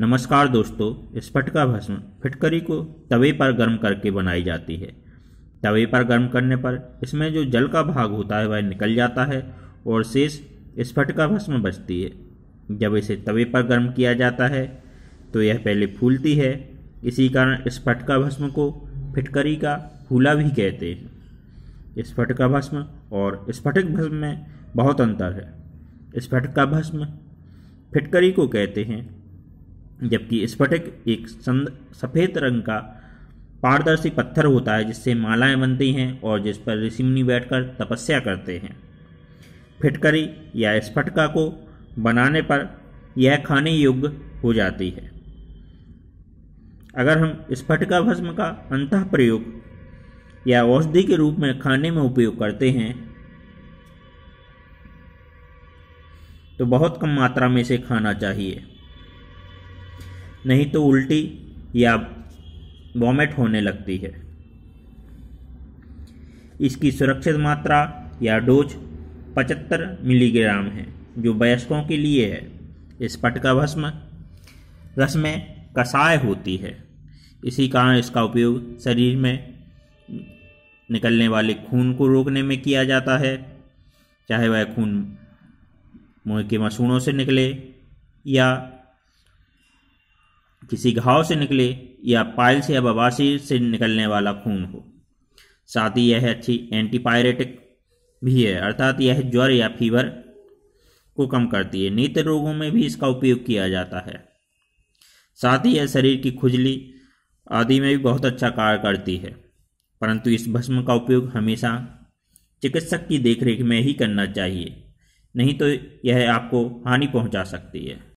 नमस्कार दोस्तों स्फटका भस्म फिटकरी को तवे पर गर्म करके बनाई जाती है तवे पर गर्म करने पर इसमें जो जल का भाग होता है वह निकल जाता है और शेष स्फटका भस्म बचती है जब इसे तवे पर गर्म किया जाता है तो यह पहले फूलती है इसी कारण स्फटका भस्म को फिटकरी का फूला भी कहते हैं स्फटका भस्म और स्फटिक भस्म में बहुत अंतर है स्फटका भस्म फिटकरी को कहते हैं जबकि स्फटिक एक सफ़ेद रंग का पारदर्शी पत्थर होता है जिससे मालाएं बनती हैं और जिस पर ऋषि मुनि बैठकर तपस्या करते हैं फिटकरी या स्फटका को बनाने पर यह खाने योग्य हो जाती है अगर हम स्फटिका भस्म का अंत प्रयोग या औषधि के रूप में खाने में उपयोग करते हैं तो बहुत कम मात्रा में इसे खाना चाहिए नहीं तो उल्टी या वॉमिट होने लगती है इसकी सुरक्षित मात्रा या डोज 75 मिलीग्राम है जो वयस्कों के लिए है इस पटका भस्म रस में कसाय होती है इसी कारण इसका उपयोग शरीर में निकलने वाले खून को रोकने में किया जाता है चाहे वह खून मुंह के मसूड़ों से निकले या किसी घाव से निकले या पाइल से या बवासीर से निकलने वाला खून हो साथ ही यह अच्छी एंटीपायरेटिक भी है अर्थात यह ज्वर या फीवर को कम करती है नेत्र रोगों में भी इसका उपयोग किया जाता है साथ ही यह शरीर की खुजली आदि में भी बहुत अच्छा कार्य करती है परंतु इस भस्म का उपयोग हमेशा चिकित्सक की देखरेख में ही करना चाहिए नहीं तो यह आपको हानि पहुंचा सकती है